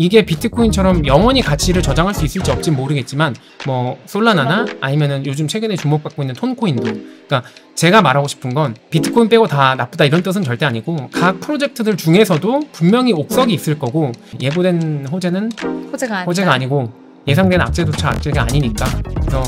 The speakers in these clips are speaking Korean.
이게 비트코인처럼 영원히 가치를 저장할 수 있을지 없진 모르겠지만 뭐 솔라나나 아니면은 요즘 최근에 주목받고 있는 톤코인도 그러니까 제가 말하고 싶은 건 비트코인 빼고 다 나쁘다 이런 뜻은 절대 아니고 각 프로젝트들 중에서도 분명히 옥석이 있을 거고 예보된 호재는 호재가, 호재가 아니고 예상된 악재조차 악재가 아니니까 그래서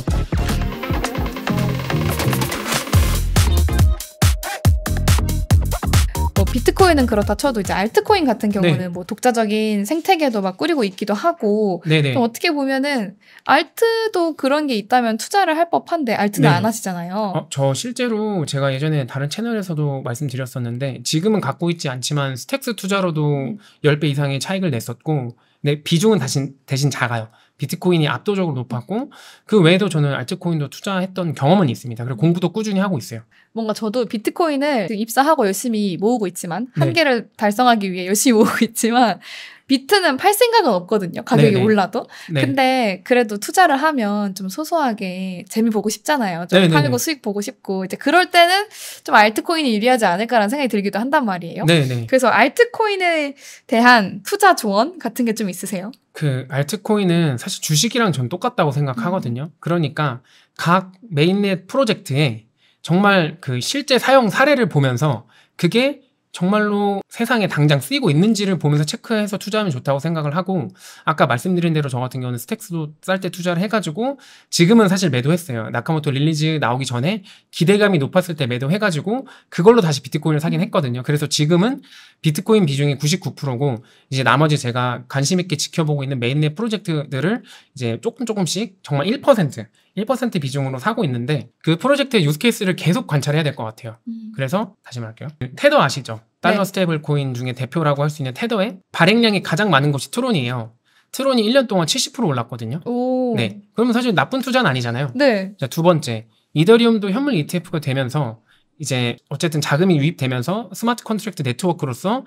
비트코인은 그렇다 쳐도 이제 알트코인 같은 네. 경우는 네. 뭐 독자적인 생태계도 막 꾸리고 있기도 하고 네네. 좀 어떻게 보면은 알트도 그런 게 있다면 투자를 할 법한데 알트는 네. 안 하시잖아요. 어, 저 실제로 제가 예전에 다른 채널에서도 말씀드렸었는데 지금은 갖고 있지 않지만 스택스 투자로도 음. 10배 이상의 차익을 냈었고 네, 비중은 다신, 대신 작아요. 비트코인이 압도적으로 높았고 그 외에도 저는 알트코인도 투자했던 경험은 있습니다. 그리고 공부도 꾸준히 하고 있어요. 뭔가 저도 비트코인을 입사하고 열심히 모으고 있지만 네. 한계를 네. 달성하기 위해 열심히 모으고 있지만 비트는 팔 생각은 없거든요. 가격이 네네. 올라도. 네. 근데 그래도 투자를 하면 좀 소소하게 재미 보고 싶잖아요. 좀 네네네. 팔고 수익 보고 싶고 이제 그럴 때는 좀 알트코인이 유리하지 않을까라는 생각이 들기도 한단 말이에요. 네네. 그래서 알트코인에 대한 투자 조언 같은 게 좀 있으세요? 그 알트코인은 사실 주식이랑 전 똑같다고 생각하거든요. 음. 그러니까 각 메인넷 프로젝트에 정말 그 실제 사용 사례를 보면서 그게 정말로 세상에 당장 쓰이고 있는지를 보면서 체크해서 투자하면 좋다고 생각을 하고 아까 말씀드린 대로 저 같은 경우는 스택스도 쌀 때 투자를 해가지고 지금은 사실 매도했어요 나카모토 릴리즈 나오기 전에 기대감이 높았을 때 매도해가지고 그걸로 다시 비트코인을 사긴 음. 했거든요 그래서 지금은 비트코인 비중이 99%고 이제 나머지 제가 관심 있게 지켜보고 있는 메인넷 프로젝트들을 이제 조금 조금씩 정말 1% 1% 비중으로 사고 있는데 그 프로젝트의 유스케이스를 계속 관찰해야 될 것 같아요. 음. 그래서 다시 말할게요. 테더 아시죠? 네. 달러 네. 스테이블 코인 중에 대표라고 할 수 있는 테더의 발행량이 가장 많은 곳이 트론이에요. 트론이 1년 동안 70% 올랐거든요. 오. 네. 그러면 사실 나쁜 투자는 아니잖아요. 네. 자, 두 번째. 이더리움도 현물 ETF가 되면서 이제 어쨌든 자금이 유입되면서 스마트 컨트랙트 네트워크로서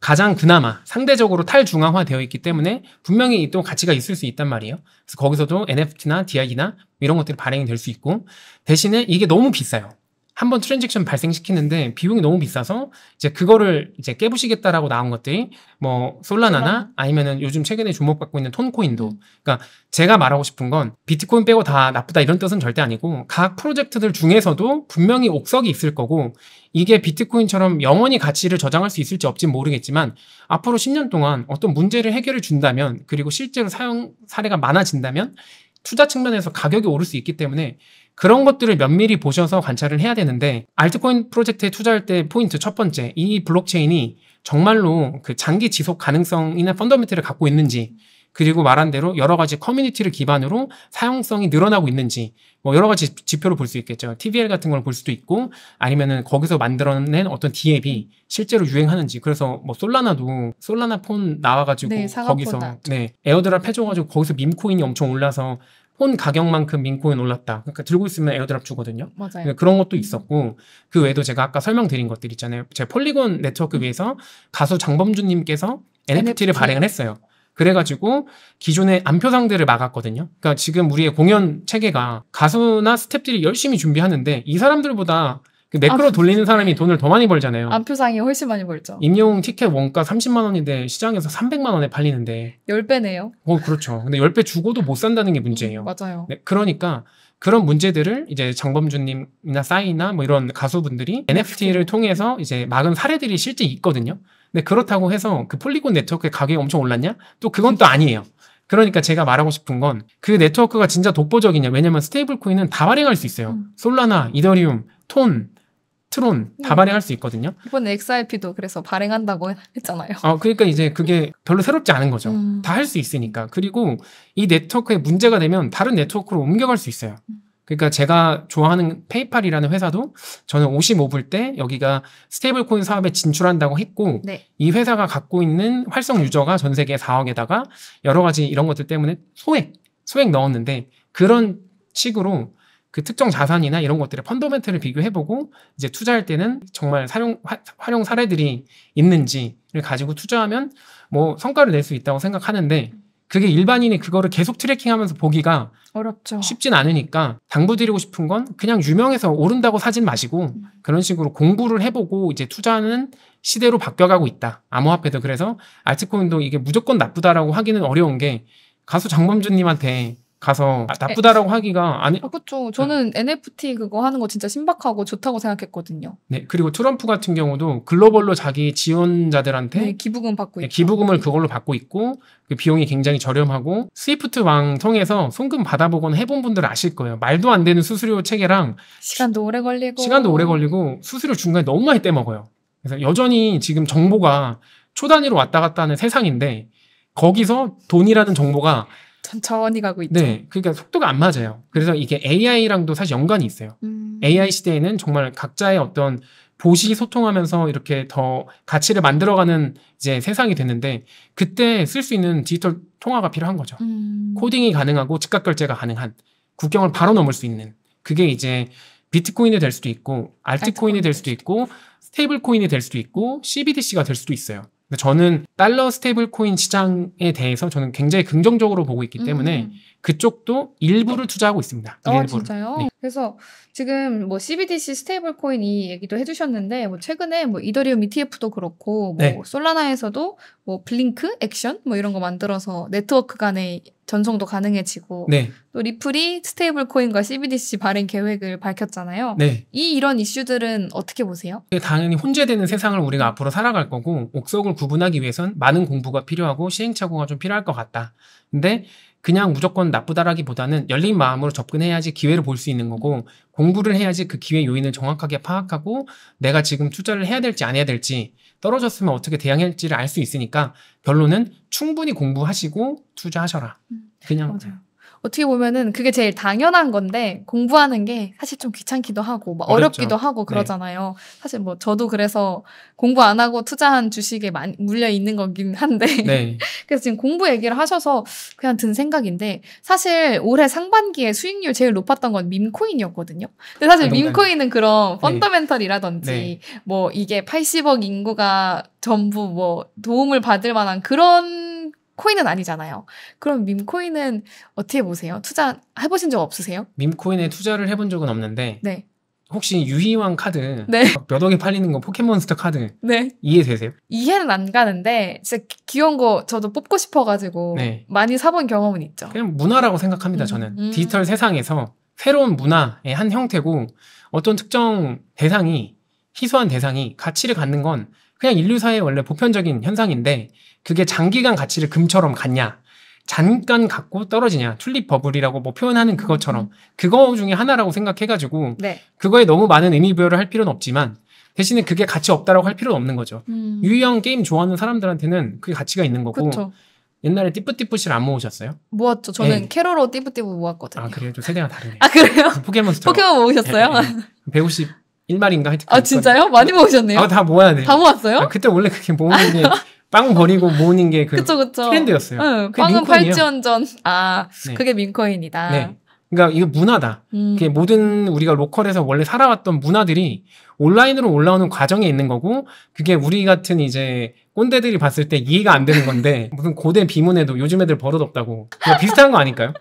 가장 그나마 상대적으로 탈중앙화되어 있기 때문에 분명히 또 가치가 있을 수 있단 말이에요. 그래서 거기서도 NFT나 디아이나 이런 것들이 발행이 될 수 있고 대신에 이게 너무 비싸요. 한번 트랜잭션 발생시키는데 비용이 너무 비싸서 이제 그거를 이제 깨부시겠다라고 나온 것들이 뭐 솔라나나 아니면은 요즘 최근에 주목받고 있는 톤코인도 음. 그러니까 제가 말하고 싶은 건 비트코인 빼고 다 나쁘다 이런 뜻은 절대 아니고 각 프로젝트들 중에서도 분명히 옥석이 있을 거고 이게 비트코인처럼 영원히 가치를 저장할 수 있을지 없진 모르겠지만 앞으로 10년 동안 어떤 문제를 해결해 준다면 그리고 실제로 사용 사례가 많아진다면 투자 측면에서 가격이 오를 수 있기 때문에 그런 것들을 면밀히 보셔서 관찰을 해야 되는데 알트코인 프로젝트에 투자할 때 포인트 첫 번째 이 블록체인이 정말로 그 장기 지속 가능성이나 펀더멘트를 갖고 있는지 그리고 말한 대로 여러 가지 커뮤니티를 기반으로 사용성이 늘어나고 있는지 뭐 여러 가지 지표를 볼 수 있겠죠. TVL 같은 걸 볼 수도 있고 아니면은 거기서 만들어낸 어떤 DApp이 실제로 유행하는지 그래서 뭐 솔라나도 솔라나 폰 나와가지고 네, 거기서 네 에어드랍 해줘가지고 거기서 밈코인이 엄청 올라서 폰 가격만큼 민코인 올랐다. 그러니까 들고 있으면 에어드랍 주거든요. 맞아요. 네, 그런 것도 있었고 그 외에도 제가 아까 설명드린 것들 있잖아요. 제 폴리곤 네트워크 음. 위에서 가수 장범준님께서 NFT를 NFT. 발행을 했어요. 그래가지고 기존의 안표상들을 막았거든요. 그러니까 지금 우리의 공연 체계가 가수나 스탭들이 열심히 준비하는데 이 사람들보다 그 매크로 아, 그 돌리는 사람이 네. 돈을 더 많이 벌잖아요. 안표상이 아, 훨씬 많이 벌죠. 임용 티켓 원가 30만 원인데 시장에서 300만 원에 팔리는데 10배네요. 어, 그렇죠. 근데 10배 주고도 못 산다는 게 음, 문제예요. 맞아요. 네, 그러니까 그런 문제들을 이제 장범준님이나 싸이나 뭐 이런 가수분들이 NFT를 통해서 이제 막은 사례들이 실제 있거든요. 근데 그렇다고 해서 그 폴리곤 네트워크의 가격이 엄청 올랐냐? 또 그건 또 아니에요. 그러니까 제가 말하고 싶은 건 그 네트워크가 진짜 독보적이냐. 왜냐면 스테이블 코인은 다 발행할 수 있어요. 음. 솔라나, 이더리움, 톤, 트론 음. 다 발행할 수 있거든요. 이번 XRP도 그래서 발행한다고 했잖아요. 아, 그러니까 이제 그게 별로 새롭지 않은 거죠. 음. 다할 수 있으니까. 그리고 이 네트워크에 문제가 되면 다른 네트워크로 옮겨갈 수 있어요. 음. 그러니까 제가 좋아하는 페이팔이라는 회사도 저는 55불 때 여기가 스테이블 코인 사업에 진출한다고 했고 네. 이 회사가 갖고 있는 활성 유저가 전 세계 4억에다가 여러 가지 이런 것들 때문에 소액 소액 넣었는데 그런 식으로 그 특정 자산이나 이런 것들의 펀더멘트를 비교해보고 이제 투자할 때는 정말 사용, 화, 활용 사례들이 있는지를 가지고 투자하면 뭐 성과를 낼 수 있다고 생각하는데 그게 일반인이 그거를 계속 트래킹하면서 보기가 어렵죠. 쉽진 않으니까 당부드리고 싶은 건 그냥 유명해서 오른다고 사진 마시고 음. 그런 식으로 공부를 해보고 이제 투자는 하 시대로 바뀌어가고 있다. 암호화폐도 그래서 알치코인도 이게 무조건 나쁘다라고 하기는 어려운 게 가수 장범준님한테 가서 아, 네. 나쁘다라고 하기가 아니. 아, 그렇죠. 저는 네. NFT 그거 하는 거 진짜 신박하고 좋다고 생각했거든요. 네. 그리고 트럼프 같은 경우도 글로벌로 자기 지원자들한테 네, 기부금 받고 네, 기부금을 그걸로 받고 있고 그 비용이 굉장히 저렴하고 스위프트 왕 통해서 송금 받아보거 해본 분들 아실 거예요. 말도 안 되는 수수료 체계랑 시간도 오래 걸리고 시간도 오래 걸리고 수수료 중간에 너무 많이 떼먹어요. 그래서 여전히 지금 정보가 초단위로 왔다 갔다 하는 세상인데 거기서 돈이라는 정보가 천천히 가고 있죠. 네, 그러니까 속도가 안 맞아요. 그래서 이게 AI랑도 사실 연관이 있어요. 음. AI 시대에는 정말 각자의 어떤 보시 소통하면서 이렇게 더 가치를 만들어가는 이제 세상이 됐는데 그때 쓸 수 있는 디지털 통화가 필요한 거죠. 음. 코딩이 가능하고 즉각 결제가 가능한 국경을 바로 넘을 수 있는 그게 이제 비트코인이 될 수도 있고 알트코인이 될 수도 있고 스테이블 코인이 될 수도 있고 CBDC가 될 수도 있어요. 저는 달러 스테이블 코인 시장에 대해서 저는 굉장히 긍정적으로 보고 있기 음. 때문에 음. 그쪽도 일부를 투자하고 있습니다. 아, 일부를. 진짜요? 네. 그래서 지금 뭐 CBDC 스테이블 코인 이 얘기도 해주셨는데 뭐 최근에 뭐 이더리움 ETF도 그렇고 뭐 네. 솔라나에서도 뭐 블링크 액션 뭐 이런 거 만들어서 네트워크 간의 전송도 가능해지고 네. 또 리플이 스테이블 코인과 CBDC 발행 계획을 밝혔잖아요. 네. 이 이런 이슈들은 어떻게 보세요? 네, 당연히 혼재되는 세상을 우리가 앞으로 살아갈 거고 옥석을 구분하기 위해선 많은 공부가 필요하고 시행착오가 좀 필요할 것 같다. 근데 그냥 무조건 나쁘다라기보다는 열린 마음으로 접근해야지 기회를 볼 수 있는 거고 공부를 해야지 그 기회 요인을 정확하게 파악하고 내가 지금 투자를 해야 될지 안 해야 될지 떨어졌으면 어떻게 대항할지를 알 수 있으니까 결론은 충분히 공부하시고 투자하셔라. 음. 그냥 맞아요. 어떻게 보면은 그게 제일 당연한 건데 공부하는 게 사실 좀 귀찮기도 하고 막어렵기도 그렇죠. 하고 네. 그러잖아요. 네. 사실 뭐 저도 그래서 공부 안 하고 투자한 주식에 많이 물려 있는 거긴 한데 네. 그래서 지금 공부 얘기를 하셔서 그냥 든 생각인데 사실 올해 상반기에 수익률 제일 높았던 건 밈코인이었거든요. 근데 사실 밈코인은 아, 그런 네. 펀더멘털이라든지 네. 뭐 이게 80억 인구가 전부 뭐 도움을 받을 만한 그런 코인은 아니잖아요. 그럼 밈코인은 어떻게 보세요? 투자 해보신 적 없으세요? 밈코인에 투자를 해본 적은 없는데 네. 혹시 유희왕 카드 네. 몇 억에 팔리는 거 포켓몬스터 카드 네. 이해되세요? 이해는 안 가는데 진짜 귀여운 거 저도 뽑고 싶어가지고 네. 많이 사본 경험은 있죠. 그냥 문화라고 생각합니다. 음, 저는 음. 디지털 세상에서 새로운 문화의 한 형태고 어떤 특정 대상이 희소한 대상이 가치를 갖는 건 그냥 인류사의 원래 보편적인 현상인데 그게 장기간 가치를 금처럼 갖냐 잠깐 갖고 떨어지냐 튤립 버블이라고 뭐 표현하는 그것처럼 음. 그거 중에 하나라고 생각해가지고 네. 그거에 너무 많은 의미 부여를 할 필요는 없지만 대신에 그게 가치 없다라고 할 필요는 없는 거죠 음. 유형 게임 좋아하는 사람들한테는 그게 가치가 있는 거고 그쵸. 옛날에 띠뿌띠뿌씨를 안 모으셨어요? 모았죠. 저는 네. 캐롤로 띠뿌띠뿌 모았거든요. 아 그래요? 좀 세대가 다르네요. 아 그래요? 포켓몬스터. 포켓몬 모으셨어요? 네, 네. 150 1말인가 하여튼. 아, 진짜요? 많이 뭐, 모으셨네요? 아, 다 모아야 돼. 다 모았어요? 아, 그때 원래 그게 모으는 게, 빵 버리고 모으는 게그 트렌드였어요. 응, 빵은 팔찌원전. 아, 네. 그게 민코인이다. 네. 그러니까 이거 문화다. 음. 그게 모든 우리가 로컬에서 원래 살아왔던 문화들이 온라인으로 올라오는 과정에 있는 거고 그게 우리 같은 이제 꼰대들이 봤을 때 이해가 안 되는 건데 무슨 고대 비문에도 요즘 애들 버릇 없다고 비슷한 거 아닐까요?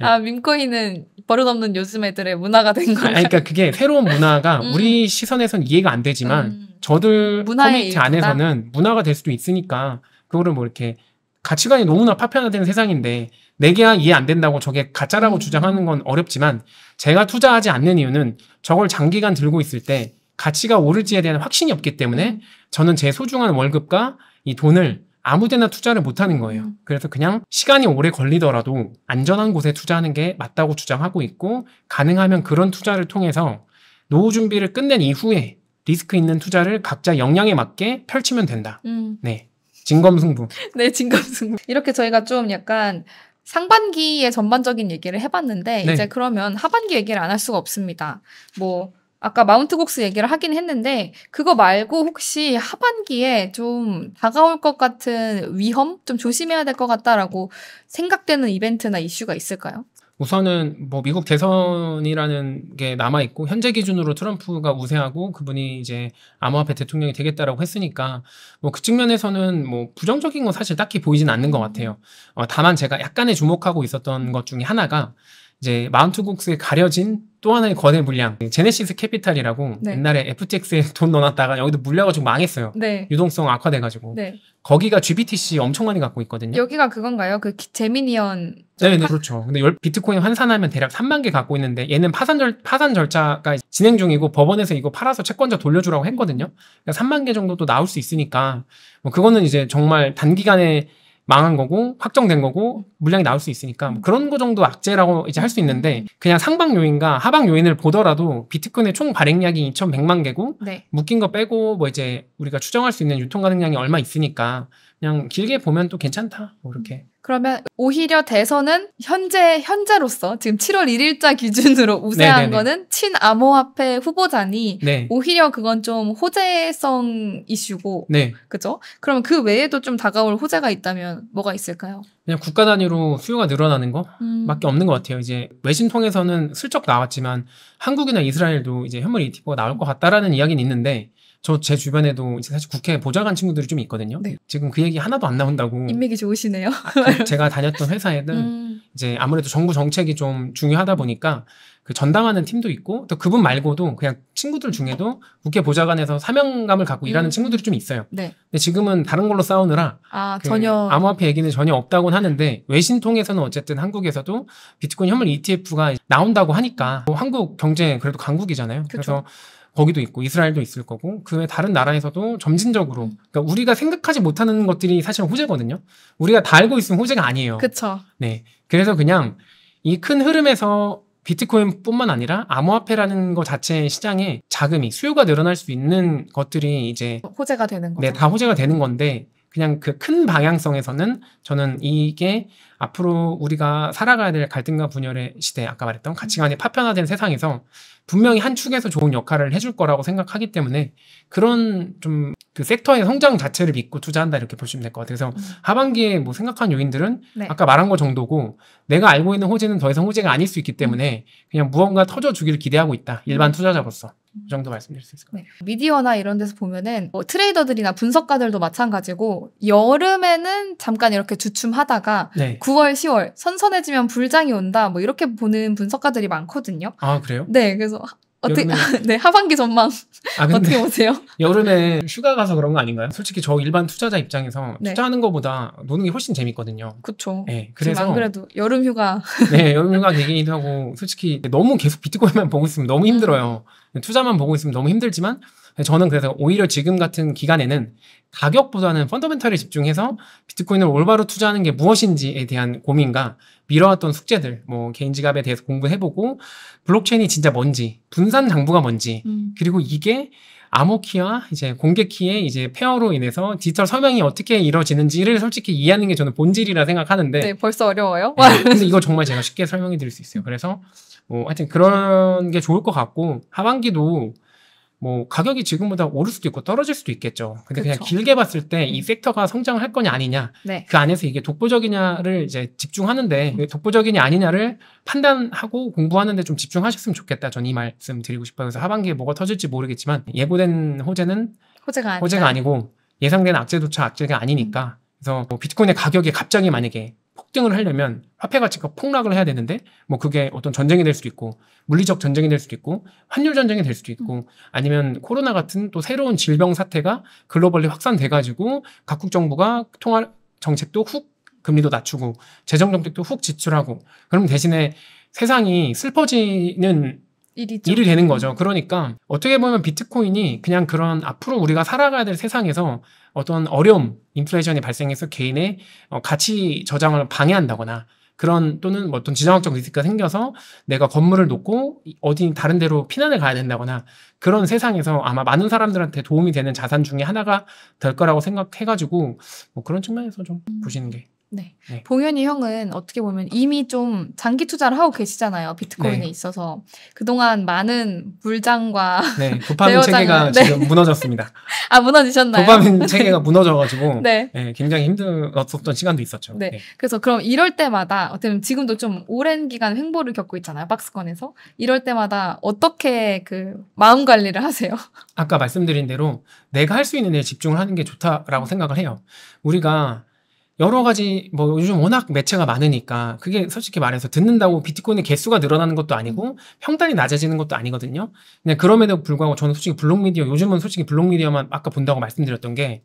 네. 아 민코인은 버릇없는 요즘 애들의 문화가 된 거예요. 그러니까 그게 새로운 문화가 음. 우리 시선에선 이해가 안 되지만 음. 저들 커뮤니티 안에서는 문화가 될 수도 있으니까 그거를 뭐 이렇게 가치관이 너무나 파편화된 세상인데 내게야 아 이해 안 된다고 저게 가짜라고 음. 주장하는 건 어렵지만 제가 투자하지 않는 이유는 저걸 장기간 들고 있을 때 가치가 오를지에 대한 확신이 없기 때문에 음. 저는 제 소중한 월급과 이 돈을 아무데나 투자를 못하는 거예요. 음. 그래서 그냥 시간이 오래 걸리더라도 안전한 곳에 투자하는 게 맞다고 주장하고 있고 가능하면 그런 투자를 통해서 노후 준비를 끝낸 이후에 리스크 있는 투자를 각자 역량에 맞게 펼치면 된다. 음. 네. 진검승부. 네, 진검승부. 이렇게 저희가 좀 약간 상반기의 전반적인 얘기를 해봤는데 네. 이제 그러면 하반기 얘기를 안 할 수가 없습니다. 뭐 아까 마운트곡스 얘기를 하긴 했는데 그거 말고 혹시 하반기에 좀 다가올 것 같은 위험 좀 조심해야 될 것 같다라고 생각되는 이벤트나 이슈가 있을까요? 우선은 뭐 미국 대선이라는 게 남아 있고 현재 기준으로 트럼프가 우세하고 그분이 이제 암호화폐 대통령이 되겠다라고 했으니까 뭐 그 측면에서는 뭐 부정적인 건 사실 딱히 보이진 않는 것 같아요. 어, 다만 제가 약간의 주목하고 있었던 것 중에 하나가 이제 마운트국스에 가려진 또 하나의 거대 물량 제네시스 캐피탈이라고 네. 옛날에 FTX에 돈 넣어놨다가 여기도 물려가지고 망했어요. 네. 유동성 악화돼가지고 네. 거기가 GBTC 엄청 많이 갖고 있거든요. 여기가 그건가요? 그 제미니언 네, 네, 그렇죠. 근데 열 비트코인 환산하면 대략 3만 개 갖고 있는데 얘는 파산 절 파산 절차가 진행 중이고 법원에서 이거 팔아서 채권자 돌려주라고 했거든요. 그러니까 3만 개 정도 또 나올 수 있으니까 뭐 그거는 이제 정말 단기간에 망한 거고 확정된 거고 물량이 나올 수 있으니까 뭐 그런 거 정도 악재라고 이제 할 수 있는데 음. 그냥 상방 요인과 하방 요인을 보더라도 비트코인의 총 발행량이 2,100만 개고 네. 묶인 거 빼고 뭐 이제 우리가 추정할 수 있는 유통 가능량이 얼마 있으니까 그냥 길게 보면 또 괜찮다 뭐 이렇게 그러면 오히려 대선은 현재 현재로서 지금 7월 1일자 기준으로 네, 우세한 네네네. 네. 거는 친암호화폐 후보자니 네. 오히려 그건 좀 호재성 이슈고 네. 그죠? 그럼 그 외에도 좀 다가올 호재가 있다면 뭐가 있을까요? 그냥 국가 단위로 수요가 늘어나는 거밖에 음. 없는 것 같아요. 이제 외신 통해서는 슬쩍 나왔지만 한국이나 이스라엘도 이제 현물 ETF가 나올 것 같다라는 이야기는 있는데 저제 주변에도 사실 국회 보좌관 친구들이 좀 있거든요. 네. 지금 그 얘기 하나도 안 나온다고. 인맥이 좋으시네요. 아, 그 제가 다녔던 회사에는 음. 이제 아무래도 정부 정책이 좀 중요하다 보니까 그 전담하는 팀도 있고 또 그분 말고도 그냥 친구들 중에도 국회 보좌관에서 사명감을 갖고 음. 일하는 친구들이 좀 있어요. 네. 근데 지금은 다른 걸로 싸우느라 아, 그 전혀 암호화폐 얘기는 전혀 없다곤 하는데 외신 통해서는 어쨌든 한국에서도 비트코인 현물 ETF가 나온다고 하니까 뭐 한국 경제 그래도 강국이잖아요. 그쵸. 그래서 거기도 있고 이스라엘도 있을 거고 그 외 다른 나라에서도 점진적으로 음. 그러니까 우리가 생각하지 못하는 것들이 사실 호재거든요. 우리가 다 알고 있으면 호재가 아니에요. 그렇죠. 네. 그래서 그냥 이 큰 흐름에서 비트코인뿐만 아니라 암호화폐라는 것 자체의 시장에 자금이 수요가 늘어날 수 있는 것들이 이제 호재가 되는 네, 거죠. 네, 다 호재가 되는 건데 그냥 그 큰 방향성에서는 저는 이게 앞으로 우리가 살아가야 될 갈등과 분열의 시대, 아까 말했던 가치관이 음. 파편화된 세상에서 분명히 한 축에서 좋은 역할을 해줄 거라고 생각하기 때문에 그런 좀 그 섹터의 성장 자체를 믿고 투자한다 이렇게 보시면 될 것 같아요. 그래서 음. 하반기에 뭐 생각한 요인들은 네. 아까 말한 거 정도고 내가 알고 있는 호재는 더 이상 호재가 아닐 수 있기 때문에 음. 그냥 무언가 터져 주기를 기대하고 있다. 일반 음. 투자자로서. 그 정도 말씀드릴 수 있을 것 네. 같아요. 네. 미디어나 이런 데서 보면은 뭐 트레이더들이나 분석가들도 마찬가지고 여름에는 잠깐 이렇게 주춤하다가 네. 9월, 10월 선선해지면 불장이 온다 뭐 이렇게 보는 분석가들이 많거든요. 아 그래요? 네, 그래서 어떻게 네 하반기 전망 아, 어떻게 보세요? 여름에 휴가 가서 그런 거 아닌가요? 솔직히 저 일반 투자자 입장에서 네. 투자하는 거보다 노는 게 훨씬 재밌거든요. 그렇죠. 네, 그래서 안 그래도 여름 휴가 네 여름 휴가 얘기도 하고 솔직히 너무 계속 비트코인만 보고 있으면 너무 힘들어요. 음. 투자만 보고 있으면 너무 힘들지만 저는 그래서 오히려 지금 같은 기간에는 가격보다는 펀더멘털에 집중해서 비트코인을 올바로 투자하는 게 무엇인지에 대한 고민과 미뤄왔던 숙제들, 뭐 개인 지갑에 대해서 공부해보고 블록체인이 진짜 뭔지, 분산 장부가 뭔지, 음. 그리고 이게 암호키와 이제 공개키의 이제 페어로 인해서 디지털 서명이 어떻게 이루어지는지를 솔직히 이해하는 게 저는 본질이라 생각하는데. 네, 벌써 어려워요? 네, 근데 이거 정말 제가 쉽게 설명해 드릴 수 있어요. 그래서 뭐 하여튼 그런 게 좋을 것 같고 하반기도 뭐 가격이 지금보다 오를 수도 있고 떨어질 수도 있겠죠. 근데 그쵸. 그냥 길게 봤을 때이 음. 섹터가 성장할 거냐 아니냐 네. 그 안에서 이게 독보적이냐를 이제 집중하는데 음. 그 독보적이냐 아니냐를 판단하고 공부하는데 좀 집중하셨으면 좋겠다. 전 이 말씀 드리고 싶어요. 그래서 하반기에 뭐가 터질지 모르겠지만 예고된 호재는 호재가, 아니 호재가 아니고 예상된 악재조차 악재가 아니니까. 음. 그래서 뭐 비트코인의 가격이 갑자기 만약에 폭등을 하려면 화폐 가치가 폭락을 해야 되는데 뭐 그게 어떤 전쟁이 될 수도 있고 물리적 전쟁이 될 수도 있고 환율 전쟁이 될 수도 있고 아니면 코로나 같은 또 새로운 질병 사태가 글로벌리 확산돼 가지고 각국 정부가 통화 정책도 훅 금리도 낮추고 재정 정책도 훅 지출하고 그럼 대신에 세상이 슬퍼지는 일이죠. 일이 되는 거죠. 그러니까 어떻게 보면 비트코인이 그냥 그런 앞으로 우리가 살아가야 될 세상에서 어떤 어려움, 인플레이션이 발생해서 개인의 어, 가치 저장을 방해한다거나 그런 또는 뭐 어떤 지정학적 리스크가 생겨서 내가 건물을 놓고 어디 다른 데로 피난을 가야 된다거나 그런 세상에서 아마 많은 사람들한테 도움이 되는 자산 중에 하나가 될 거라고 생각해가지고 뭐 그런 측면에서 좀 음. 보시는 게 네. 네. 봉현이 형은 어떻게 보면 이미 좀 장기 투자를 하고 계시잖아요. 비트코인에 네. 있어서. 그동안 많은 물장과 네, 도파민 체계가 네. 지금 무너졌습니다. 아, 무너지셨나요? 도파민 네. 체계가 무너져 가지고 네. 네. 굉장히 힘들었었던 시간도 있었죠. 네. 네. 그래서 그럼 이럴 때마다 어떻게 보면 지금도 좀 오랜 기간 횡보를 겪고 있잖아요. 박스권에서. 이럴 때마다 어떻게 그 마음 관리를 하세요? 아까 말씀드린 대로 내가 할 수 있는 일에 집중을 하는 게 좋다라고 생각을 해요. 우리가 여러 가지 뭐 요즘 워낙 매체가 많으니까 그게 솔직히 말해서 듣는다고 비트코인의 개수가 늘어나는 것도 아니고 음. 평단이 낮아지는 것도 아니거든요. 그냥 그럼에도 불구하고 저는 솔직히 블록미디어 요즘은 솔직히 블록미디어만 아까 본다고 말씀드렸던 게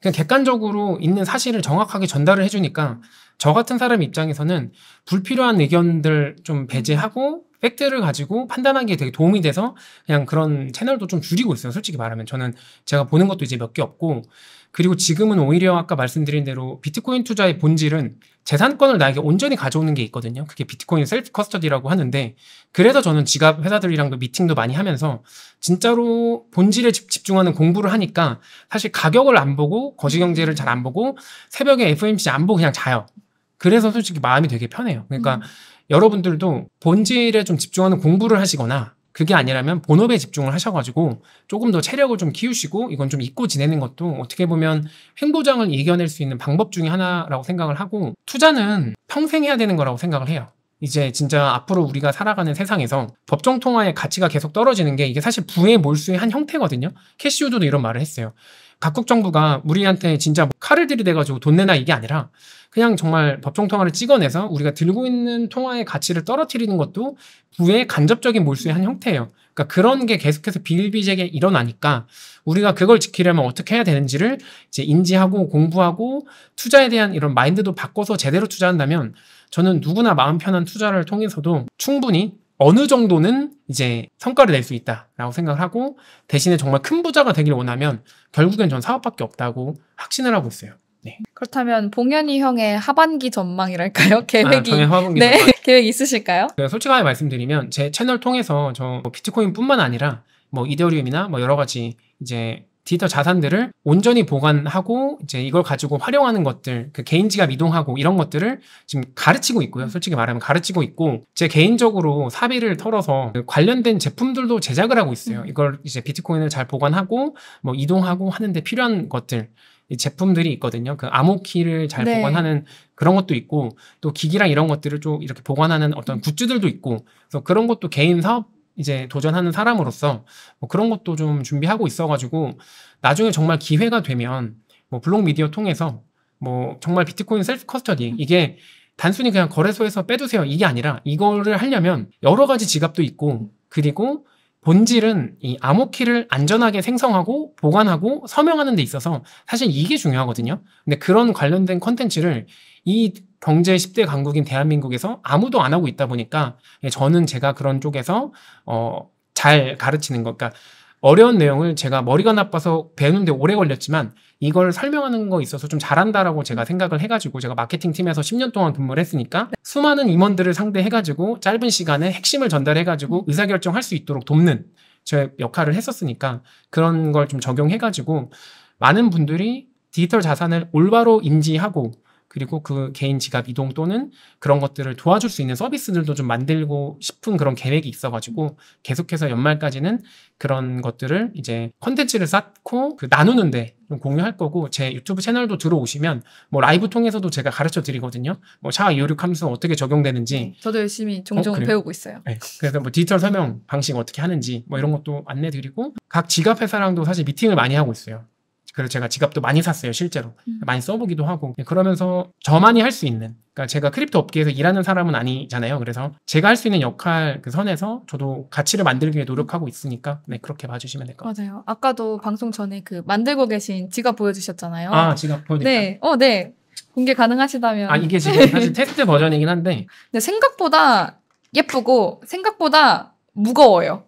그냥 객관적으로 있는 사실을 정확하게 전달을 해주니까 저 같은 사람 입장에서는 불필요한 의견들 좀 배제하고 팩트를 가지고 판단하기에 되게 도움이 돼서 그냥 그런 채널도 좀 줄이고 있어요. 솔직히 말하면 저는 제가 보는 것도 이제 몇 개 없고 그리고 지금은 오히려 아까 말씀드린 대로 비트코인 투자의 본질은 재산권을 나에게 온전히 가져오는 게 있거든요. 그게 비트코인 셀프 커스터디라고 하는데 그래서 저는 지갑 회사들이랑도 미팅도 많이 하면서 진짜로 본질에 집중하는 공부를 하니까 사실 가격을 안 보고 거시 경제를 잘 안 보고 새벽에 FMC 안 보고 그냥 자요. 그래서 솔직히 마음이 되게 편해요. 그러니까 음. 여러분들도 본질에 좀 집중하는 공부를 하시거나 그게 아니라면 본업에 집중을 하셔가지고 조금 더 체력을 좀 키우시고 이건 좀 잊고 지내는 것도 어떻게 보면 횡보장을 이겨낼 수 있는 방법 중의 하나라고 생각을 하고 투자는 평생 해야 되는 거라고 생각을 해요. 이제 진짜 앞으로 우리가 살아가는 세상에서 법정 통화의 가치가 계속 떨어지는 게 이게 사실 부의 몰수의 한 형태거든요. 캐시우드도 이런 말을 했어요. 각국 정부가 우리한테 진짜 칼을 들이대가지고 돈 내나 이게 아니라 그냥 정말 법정 통화를 찍어내서 우리가 들고 있는 통화의 가치를 떨어뜨리는 것도 부의 간접적인 몰수의 한 형태예요. 그러니까 그런 게 계속해서 비일비재하게 일어나니까 우리가 그걸 지키려면 어떻게 해야 되는지를 이제 인지하고 공부하고 투자에 대한 이런 마인드도 바꿔서 제대로 투자한다면 저는 누구나 마음 편한 투자를 통해서도 충분히 어느 정도는 이제 성과를 낼 수 있다라고 생각을 하고 대신에 정말 큰 부자가 되기를 원하면 결국엔 전 사업밖에 없다고 확신을 하고 있어요. 네. 그렇다면 봉현이 형의 하반기 전망이랄까요? 아, 계획이 아, 네 전망. 계획 있으실까요? 솔직하게 말씀드리면 제 채널 통해서 저 뭐 비트코인뿐만 아니라 뭐 이더리움이나 뭐 여러 가지 이제 디지털 자산들을 온전히 보관하고 이제 이걸 가지고 활용하는 것들, 그 개인 지갑 이동하고 이런 것들을 지금 가르치고 있고요. 음. 솔직히 말하면 가르치고 있고 제 개인적으로 사비를 털어서 그 관련된 제품들도 제작을 하고 있어요. 음. 이걸 이제 비트코인을 잘 보관하고 뭐 이동하고 하는데 필요한 것들 제품들이 있거든요. 그 암호키를 잘 네. 보관하는 그런 것도 있고 또 기기랑 이런 것들을 좀 이렇게 보관하는 어떤 음. 굿즈들도 있고 그래서 그런 것도 개인 사업 이제 도전하는 사람으로서 뭐 그런 것도 좀 준비하고 있어가지고 나중에 정말 기회가 되면 뭐 블록 미디어 통해서 뭐 정말 비트코인 셀프 커스터디 이게 단순히 그냥 거래소에서 빼주세요 이게 아니라 이거를 하려면 여러 가지 지갑도 있고 그리고 본질은 이 암호키를 안전하게 생성하고 보관하고 서명하는 데 있어서 사실 이게 중요하거든요. 근데 그런 관련된 컨텐츠를 이 경제 10대 강국인 대한민국에서 아무도 안 하고 있다 보니까 저는 제가 그런 쪽에서 어, 잘 가르치는 것, 그러니까 어려운 내용을 제가 머리가 나빠서 배우는데 오래 걸렸지만 이걸 설명하는 거 있어서 좀 잘한다라고 제가 생각을 해가지고 제가 마케팅 팀에서 10년 동안 근무를 했으니까 네. 수많은 임원들을 상대해가지고 짧은 시간에 핵심을 전달해가지고 음. 의사결정할 수 있도록 돕는 제 역할을 했었으니까 그런 걸 좀 적용해가지고 많은 분들이 디지털 자산을 올바로 인지하고 그리고 그 개인 지갑 이동 또는 그런 것들을 도와줄 수 있는 서비스들도 좀 만들고 싶은 그런 계획이 있어가지고 계속해서 연말까지는 그런 것들을 이제 컨텐츠를 쌓고 그 나누는데 공유할 거고 제 유튜브 채널도 들어오시면 뭐 라이브 통해서도 제가 가르쳐 드리거든요. 뭐 샤워 256 함수는 어떻게 적용되는지 네, 저도 열심히 어, 종종 어, 배우고 있어요. 네, 그래서 뭐 디지털 설명 방식 어떻게 하는지 뭐 이런 것도 안내 드리고 각 지갑 회사랑도 사실 미팅을 많이 하고 있어요. 그래서 제가 지갑도 많이 샀어요, 실제로. 음. 많이 써보기도 하고. 예, 그러면서 저만이 할 수 있는, 그러니까 제가 크립토 업계에서 일하는 사람은 아니잖아요. 그래서 제가 할 수 있는 역할 그 선에서 저도 가치를 만들기 위해 노력하고 있으니까, 네, 그렇게 봐주시면 될 것 같아요. 맞아요. 아까도 방송 전에 그 만들고 계신 지갑 보여주셨잖아요. 아, 지갑 보여드릴까요? 네, 어, 네. 공개 가능하시다면. 아, 이게 지금 사실 테스트 버전이긴 한데. 네, 생각보다 예쁘고, 생각보다 무거워요.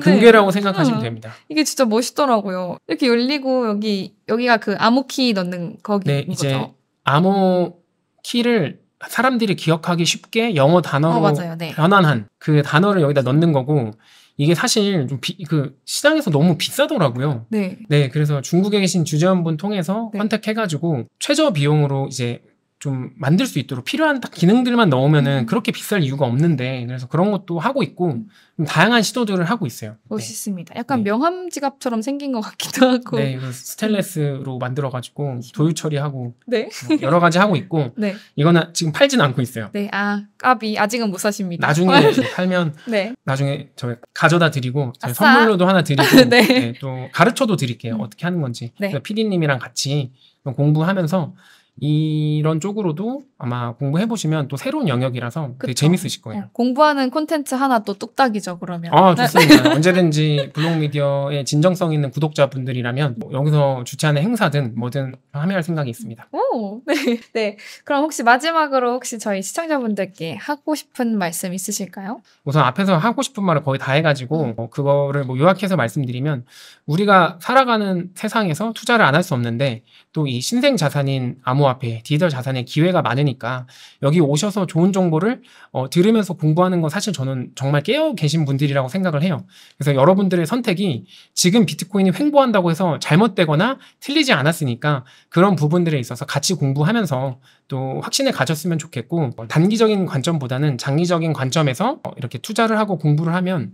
근계라고 네. 생각하시면 음, 됩니다. 이게 진짜 멋있더라고요. 이렇게 열리고 여기 여기가 그 암호키 넣는 거기 네, 이제 암호키를 사람들이 기억하기 쉽게 영어 단어로 어, 네. 변환한 그 단어를 여기다 넣는 거고 이게 사실 좀그 시장에서 너무 비싸더라고요. 네. 네, 그래서 중국에 계신 주재원분 통해서 네. 컨택해가지고 최저 비용으로 이제 좀 만들 수 있도록 필요한 딱 기능들만 넣으면은 음. 그렇게 비쌀 이유가 없는데 그래서 그런 것도 하고 있고 음. 다양한 시도들을 하고 있어요. 네. 멋있습니다. 네. 약간 네. 명함 지갑처럼 생긴 것 같기도 하고. 네, 스텔레스로 만들어가지고 도유 음. 처리하고 네. 뭐 여러 가지 하고 있고 네. 이거는 지금 팔지는 않고 있어요. 네, 아 까비 아직은 못 사십니다. 나중에 팔면 네. 나중에 저 가져다 드리고 저희 선물로도 하나 드리고 네. 또 가르쳐도 드릴게요. 어떻게 하는 건지. 네. 피디님이랑 같이 공부하면서 이런 쪽으로도 아마 공부해 보시면 또 새로운 영역이라서 되게 재밌으실 거예요. 네. 공부하는 콘텐츠 하나 또 뚝딱이죠 그러면. 아 네. 좋습니다. 언제든지 블록 미디어의 진정성 있는 구독자분들이라면 뭐 여기서 주최하는 행사든 뭐든 함께할 생각이 있습니다. 오, 네, 네. 그럼 혹시 마지막으로 혹시 저희 시청자분들께 하고 싶은 말씀 있으실까요? 우선 앞에서 하고 싶은 말을 거의 다 해가지고 음. 뭐 그거를 뭐 요약해서 말씀드리면 우리가 살아가는 세상에서 투자를 안 할 수 없는데 또 이 신생 자산인 암호화 앞에 디지털 자산의 기회가 많으니까 여기 오셔서 좋은 정보를 어, 들으면서 공부하는 건 사실 저는 정말 깨어 계신 분들이라고 생각을 해요. 그래서 여러분들의 선택이 지금 비트코인이 횡보한다고 해서 잘못되거나 틀리지 않았으니까 그런 부분들에 있어서 같이 공부하면서 또 확신을 가졌으면 좋겠고 단기적인 관점보다는 장기적인 관점에서 어, 이렇게 투자를 하고 공부를 하면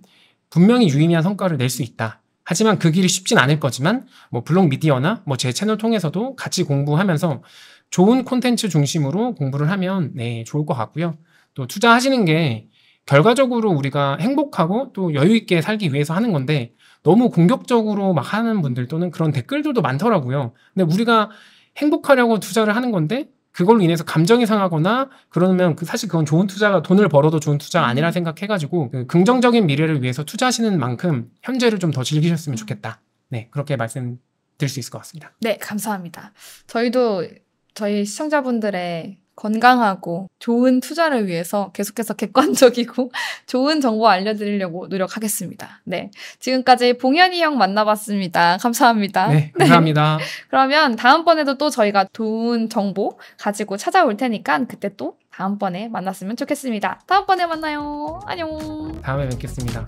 분명히 유의미한 성과를 낼 수 있다. 하지만 그 길이 쉽진 않을 거지만 뭐 블록 미디어나 뭐 제 채널 통해서도 같이 공부하면서 좋은 콘텐츠 중심으로 공부를 하면 네, 좋을 것 같고요. 또 투자하시는 게 결과적으로 우리가 행복하고 또 여유 있게 살기 위해서 하는 건데 너무 공격적으로 막 하는 분들 또는 그런 댓글들도 많더라고요. 근데 우리가 행복하려고 투자를 하는 건데 그걸로 인해서 감정이 상하거나 그러면 그 사실 그건 좋은 투자가 돈을 벌어도 좋은 투자가 음. 아니라 생각해가지고 그 긍정적인 미래를 위해서 투자하시는 만큼 현재를 좀 더 즐기셨으면 좋겠다. 네 그렇게 말씀드릴 수 있을 것 같습니다. 네 감사합니다. 저희도 저희 시청자분들의 건강하고 좋은 투자를 위해서 계속해서 객관적이고 좋은 정보 알려드리려고 노력하겠습니다. 네. 지금까지 봉현이 형 만나봤습니다. 감사합니다. 네. 네. 감사합니다. 네. 그러면 다음번에도 또 저희가 좋은 정보 가지고 찾아올 테니까 그때 또 다음번에 만났으면 좋겠습니다. 다음번에 만나요. 안녕. 다음에 뵙겠습니다.